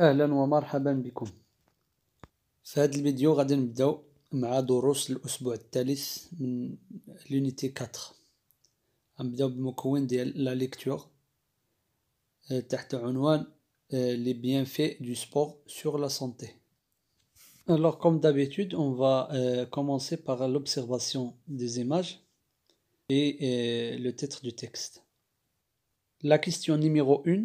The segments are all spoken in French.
اهلا ومرحبا بكم في هذا الفيديو غادي نبداو مع دروس الاسبوع الثالث من لونيتي 4 غنبداو بالمكون ديال لا ليكتور تحت عنوان les bienfaits du sport sur la santé alors comme d'habitude on va euh, commencer par l'observation des images et euh, le titre du texte la question numéro 1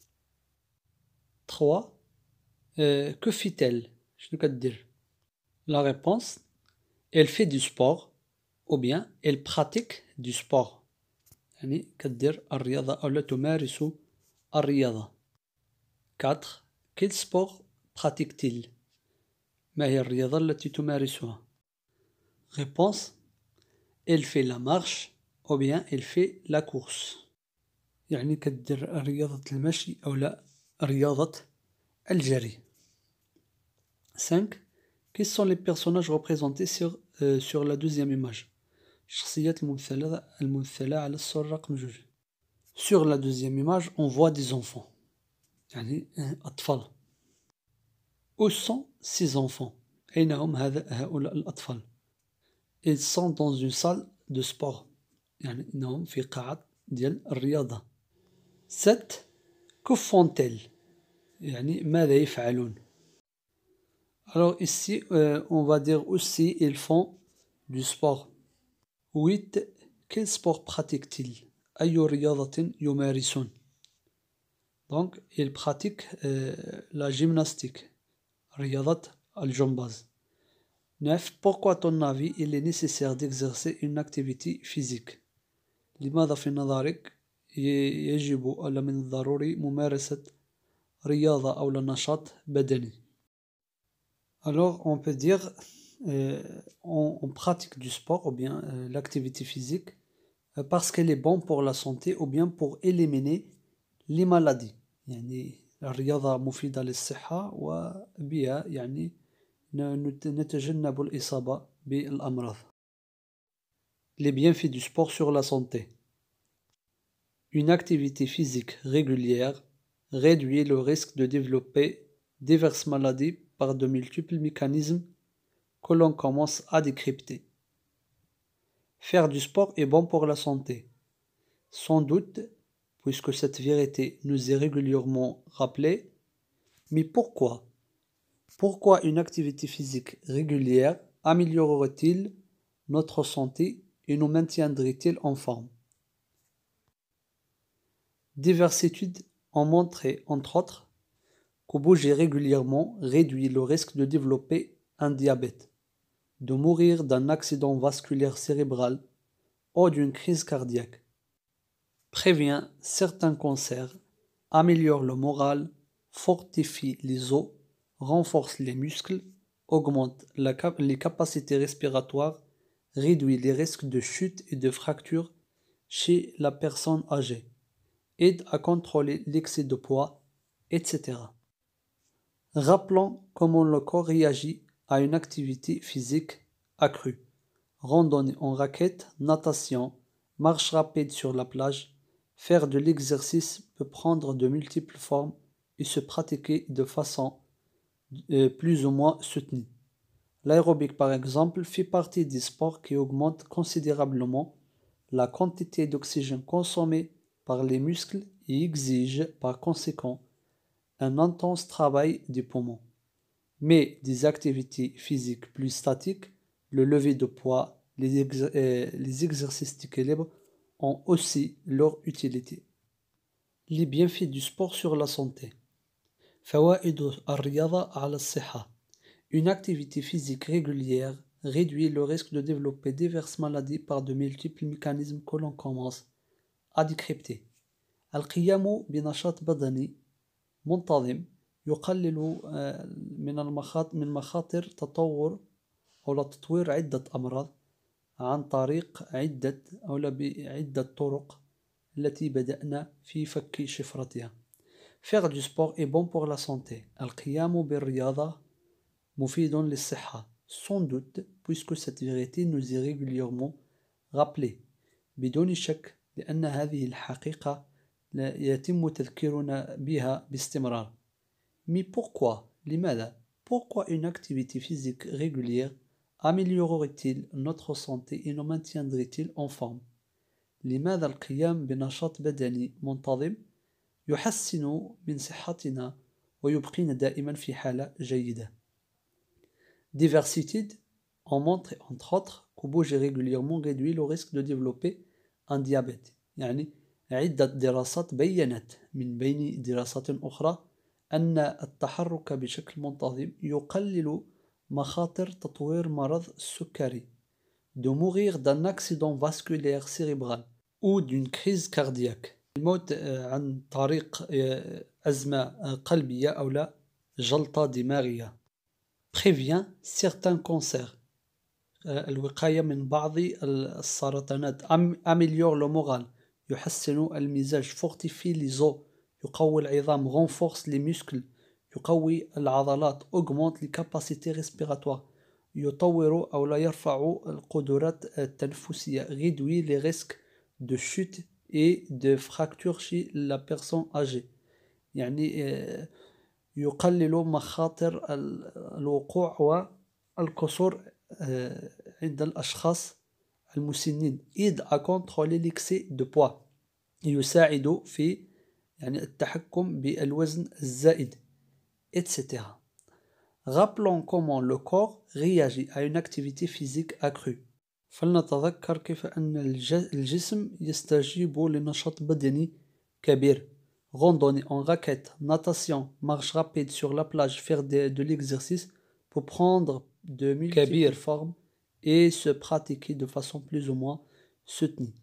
3. Euh, que fait-elle Je La réponse, elle fait du sport ou bien elle pratique du sport. 4. Quel sport pratique-t-il ما la Réponse Elle fait la marche ou bien elle fait la course. يعني كدير رياضة المشي 5. Quels sont les personnages représentés sur, sur la deuxième image Sur la deuxième image, on voit des enfants. Où sont ces enfants Ils sont dans une salle de sport. 7. Que font-elles alors ici euh, on va dire aussi ils font du sport 8 quel sport pratiquent-ils أي رياضة يمارسون donc ils pratiquent euh, la gymnastique رياضة الجمباز 9 pourquoi ton avis il est nécessaire d'exercer une activité physique لماذا في نظرك يجب من riyada ou Alors on peut dire euh, on, pratique du sport ou bien euh, l'activité physique euh, parce qu'elle est bonne pour la santé ou bien pour éliminer les maladies. Les bienfaits du sport sur la santé. Une activité physique régulière réduit le risque de développer diverses maladies par de multiples mécanismes que l'on commence à décrypter. Faire du sport est bon pour la santé. Sans doute, puisque cette vérité nous est régulièrement rappelée, mais pourquoi Pourquoi une activité physique régulière améliorerait-il notre santé et nous maintiendrait-il en forme Diverses études ont montré, entre autres, que bouger régulièrement réduit le risque de développer un diabète, de mourir d'un accident vasculaire cérébral ou d'une crise cardiaque, prévient certains cancers, améliore le moral, fortifie les os, renforce les muscles, augmente les capacités respiratoires, réduit les risques de chute et de fracture chez la personne âgée aide à contrôler l'excès de poids, etc. Rappelons comment le corps réagit à une activité physique accrue. Randonnée en raquette, natation, marche rapide sur la plage, faire de l'exercice peut prendre de multiples formes et se pratiquer de façon euh, plus ou moins soutenue. L'aérobic par exemple fait partie des sports qui augmentent considérablement la quantité d'oxygène consommée les muscles et exige par conséquent un intense travail des poumons. Mais des activités physiques plus statiques, le lever de poids, les, euh, les exercices d'équilibre ont aussi leur utilité. Les bienfaits du sport sur la santé. Une activité physique régulière réduit le risque de développer diverses maladies par de multiples mécanismes que l'on commence أديكريبتي القيام بنشاط بدني منتظم يقلل آه، من المخاطر من مخاطر تطور أو تطوير عدة أمراض عن طريق عدة أو بعدة طرق التي بدأنا في فك شفرتها Faire du sport est bon pour la santé. القيام بالرياضة مفيد للصحة. Sans doute, puisque cette vérité nous est régulièrement rappelée. بدون شك لأن هذه الحقيقة لا يتم تذكيرنا بها باستمرار مي بوركوا لماذا بوركوا اون اكتيفيتي فيزيك ريغولير امليوريتيل نوتر سانتي اي نو مانتيندريتيل اون فورم لماذا القيام بنشاط بدني منتظم يحسن من صحتنا ويبقينا دائما في حالة جيدة ديفيرسيتيد اون مونتري اونتر اوتر كوبوجي ريغولييرمون ريدوي لو ريسك دو ديفلوبي عن ديابيت يعني عدة دراسات بينت من بين دراسات أخرى أن التحرك بشكل منتظم يقلل مخاطر تطوير مرض السكري de mourir d'un accident vasculaire cérébral ou d'une crise cardiaque الموت آه، عن طريق آه، أزمة آه، قلبية أو لا جلطة دماغية prévient certains cancers آه، الوقاية من بعض السرطانات أميليور لو مورال يحسن المزاج فورتيفي لي زو يقوي العظام غونفورس لي موسكل يقوي العضلات اوغمونت لي كاباسيتي ريسبيراتوار يطور او لا يرفع القدرات التنفسية ريدوي لي ريسك دو شوت اي دو فراكتور شي لا بيرسون اجي يعني آه، يقلل مخاطر الوقوع والكسور عند الأشخاص المسنين إذ à contrôler l'excès de poids يساعد etc. Rappelons comment le corps réagit à une activité physique accrue فلنتذكر كيف randonnée en raquette, natation, marche rapide sur la plage, faire de, de l'exercice pour prendre de multiples formes et se pratiquer de façon plus ou moins soutenue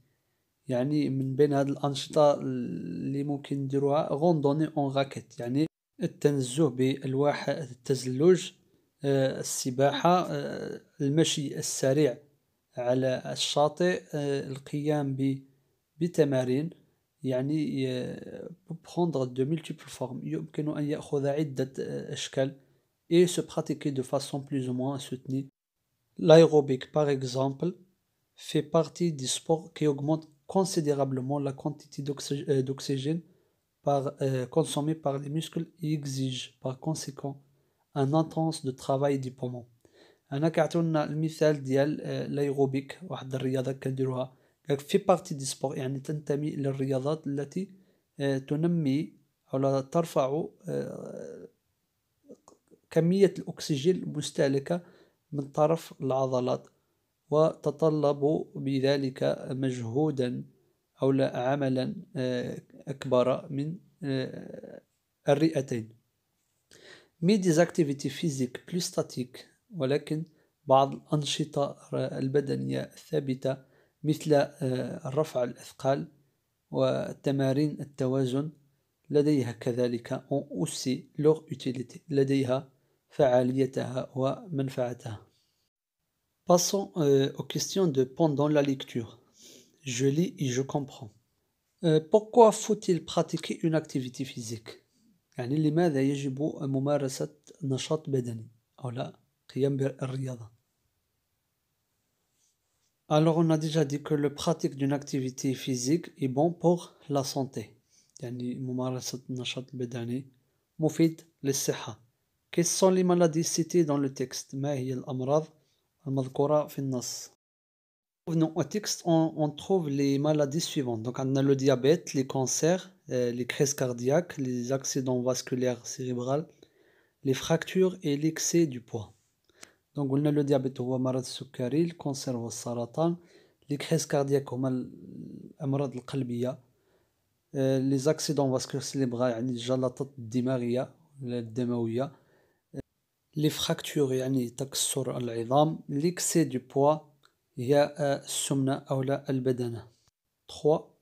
يعني من بين هاد الأنشطة اللي ممكن نديروها غوندوني اون راكيت يعني التنزه بألواح التزلج السباحة المشي السريع على الشاطئ القيام بتمارين يعني بروندر دو ملتيبل فورم يمكن أن يأخذ عدة أشكال et se pratiquer de façon plus ou moins soutenue. L'aérobic, par exemple, fait partie des sports qui augmentent considérablement la quantité euh, d'oxygène par, euh, consommée par les muscles et exige par conséquent un intense de travail des poumons. انا كيعطيونا المثال ديال الايروبيك واحد الرياضه كنديروها في بارتي دي سبور يعني تنتمي للرياضات التي تنمي ترفع كمية الأكسجين المستهلكة من طرف العضلات وتطلب بذلك مجهودا أو لا عملا آه، أكبر من آه، الرئتين مي اكتيفيتي فيزيك بلو ستاتيك ولكن بعض الأنشطة البدنية الثابتة مثل آه، رفع الأثقال وتمارين التوازن لديها كذلك ont aussi leur لديها Passons euh, aux questions de pendant la lecture. Je lis et je comprends. Euh, pourquoi faut-il pratiquer une activité physique Alors on a déjà dit que le pratique d'une activité physique est bon pour la santé يعني quelles sont les maladies citées dans le texte Mais هي sont المذكورة في non, au texte, on, trouve les maladies suivantes. Donc, on a le diabète, les cancers, euh, les crises cardiaques, les accidents vasculaires cérébrales, les fractures et l'excès du poids. Donc, on a le diabète, ou مرض sucre, le cancer, le saratan, les crises cardiaques, ou الأمراض القلبية, les accidents vasculaires cérébrales, يعني الجلطات الدماغية, les fractures يعني تكسر العظام l'excès du poids هي السمنة أو لا البدنة 3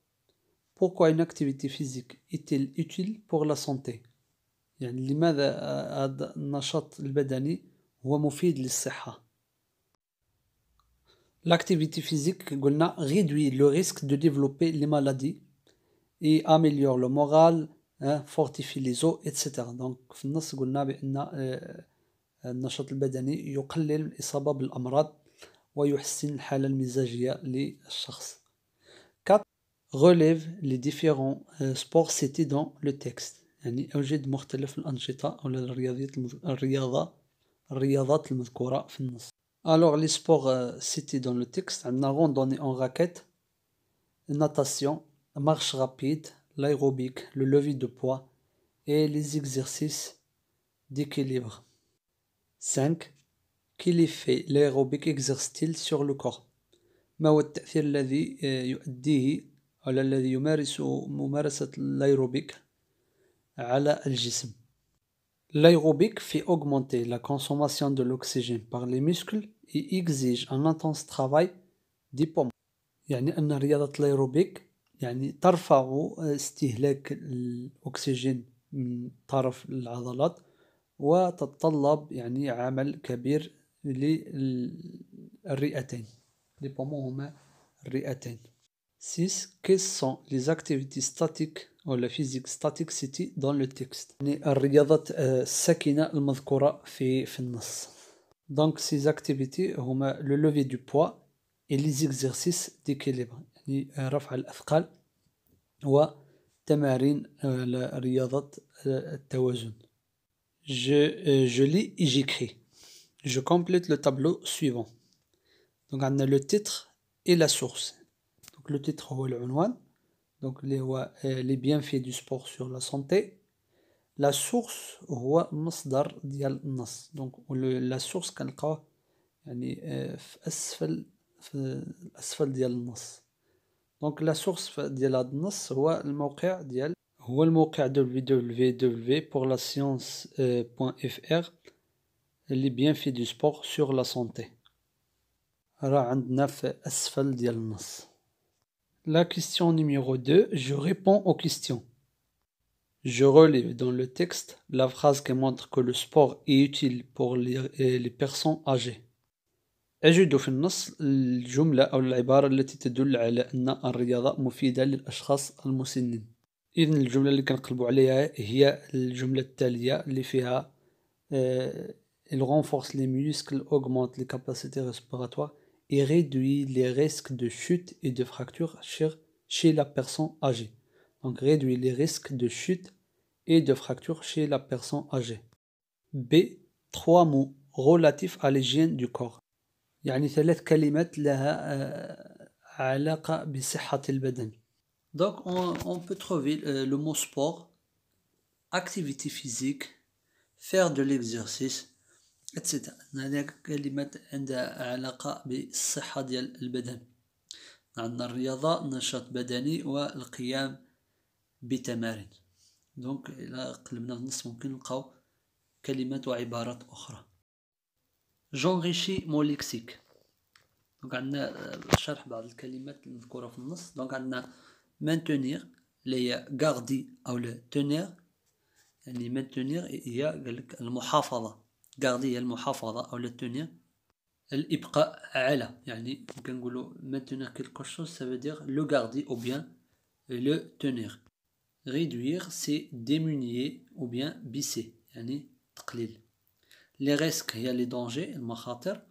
pourquoi une activité physique est-elle utile pour la santé L'activité physique réduit le risque de développer les maladies et améliore le moral, hein, fortifie les os, etc. Donc النشاط البدني يقلل الإصابة بالأمراض ويحسن الحالة المزاجية للشخص 4 relève les différents euh, sports cités dans le texte Alors les sports euh, cités dans le texte la randonnée en raquette natation marche rapide l'aérobic le levier de poids et les exercices d'équilibre 5. Quel effet l'aérobic exerce-t-il sur le corps ما هو الذي يؤديه fait augmenter la consommation de l'oxygène par les muscles et exige un intense travail des poumons. يعني يعني ترفع استهلاك من وتتطلب يعني عمل كبير للرئتين لي هما الرئتين سيس كيس سون لي زاكتيفيتي ستاتيك ولا فيزيك ستاتيك سيتي دون لو تيكست يعني الرياضات الساكنه المذكوره في في النص دونك سي زاكتيفيتي هما لو لوفي دو بوا اي لي زيكزيرسيس ديكيليبر يعني رفع الاثقال و تمارين euh, رياضه euh, التوازن je, euh, je lis et j'écris. Je complète le tableau suivant. Donc on a le titre et la source. Donc le titre هو العنوان donc les, euh, les bienfaits du sport sur la santé. La source هو le ديال النص euh, donc la source est يعني في اسفل في اسفل ديال النص دونك لا سورس ديال هذا النص هو الموقع ديال هو الموقع www.pourlascience.fr اللي بيان في دو سبور سور لا La question numéro 2, je réponds aux questions. Je relève dans le texte la phrase qui montre que le sport est utile pour les, euh, les personnes âgées. اذا الجمله اللي كنقلبوا عليها هي الجمله التاليه اللي فيها il renforce les muscles augmente les capacités respiratoires et réduit les risques de chute et de fracture chez, chez la personne âgée donc réduit les risques de chute et de fracture chez la personne âgée ب trois mots relatifs à l'hygiène du corps يعني ثلاث كلمات لها علاقه بصحه البدن Donc on, on peut trouver euh, le mot sport, activité physique, faire de l'exercice, etc. عندنا كلمات عندها علاقة بالصحة ديال البدن عندنا الرياضة نشاط بدني والقيام بتمارين دونك إلى قلبنا النص ممكن نلقاو كلمات وعبارات أخرى جونغيشي مو ليكسيك دونك عندنا شرح بعض الكلمات المذكورة في النص دونك عندنا maintenir اللي هي غاردي او لو تونير يعني maintenir هي قالك المحافظه غاردي هي المحافظه او لو تونير الابقاء على يعني كنقولوا maintenir quelque chose ça veut dire le garder ou bien le tenir réduire c'est diminuer ou bien baisser يعني تقليل لي ريسك هي لي دونجي المخاطر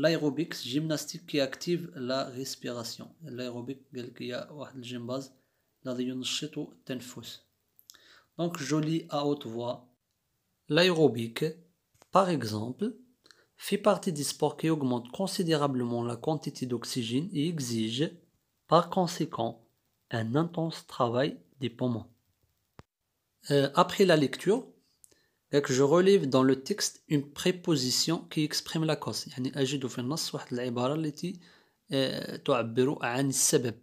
L'aérobic, gymnastique qui active la respiration. L'aérobic, qui a une Donc, joli lis à haute voix. L'aérobic, par exemple, fait partie des sports qui augmentent considérablement la quantité d'oxygène et exige, par conséquent, un intense travail des poumons. Euh, après la lecture, je relève dans le texte une préposition qui exprime la cause يعني أجد في النص واحد العبارة التي تعبر عن السبب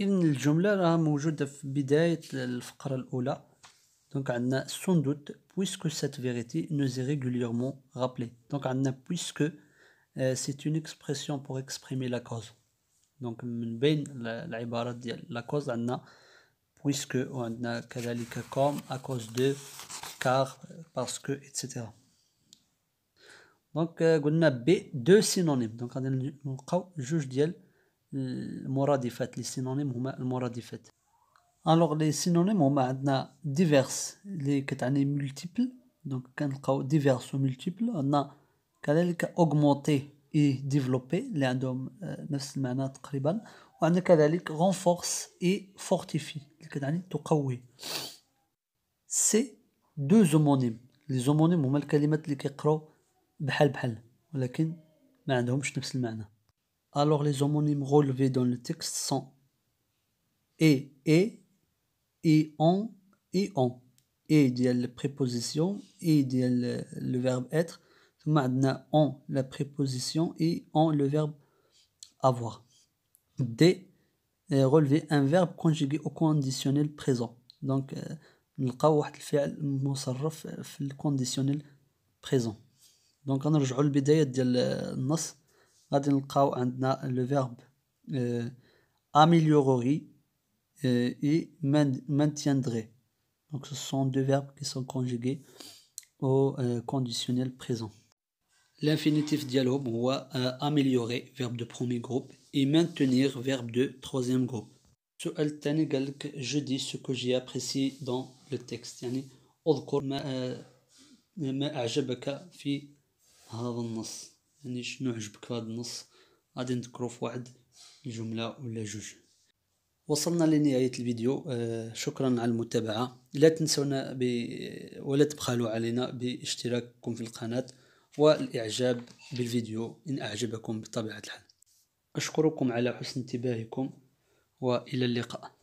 إذن الجملة راها موجودة في بداية الفقرة الأولى Donc, on a sans doute, puisque cette vérité nous est régulièrement rappelée. Donc, on a puisque euh, c'est une expression pour exprimer la cause. Donc, la cause, on a puisque, on a comme, à cause de, car, parce que, etc. Donc, euh, on a deux synonymes. Donc, on a le juge d'yel, le euh, moradifat. Les synonymes, le moradifat. Alors, les synonymes, on a divers. Les qui multiples. Donc, on a divers ou multiples. On a augmenter et développé. Les adomes, neuf semaines, ou On a renforce et fortifie. Les qui C, deux homonymes les homonymes les الكلمات اللي كيقراو بحال بحال ولكن ما عندهمش نفس المعنى alors les homonymes relevés dans le texte sont et et et on et on et ديال préposition et ديال le verbe être ثم عندنا on la préposition et on le verbe avoir d euh, relevé un verbe conjugué au conditionnel présent donc euh, نلقاو واحد الفعل مصرف في on le euh, euh, et maintenir Donc ce sont deux verbes qui sont conjugués au euh, conditionnel présent. L'infinitif dialogue ou améliorer, verbe de premier groupe, et maintenir, verbe de troisième groupe. Je dis ce que j'ai apprécié dans للتكست يعني اذكر ما آه، ما اعجبك في هذا النص يعني شنو عجبك في هذا النص غادي نذكرو في واحد الجمله ولا جوج وصلنا لنهايه الفيديو آه، شكرا على المتابعه لا تنسونا ب... ولا تبخلوا علينا باشتراككم في القناه والاعجاب بالفيديو ان اعجبكم بطبيعه الحال اشكركم على حسن انتباهكم والى اللقاء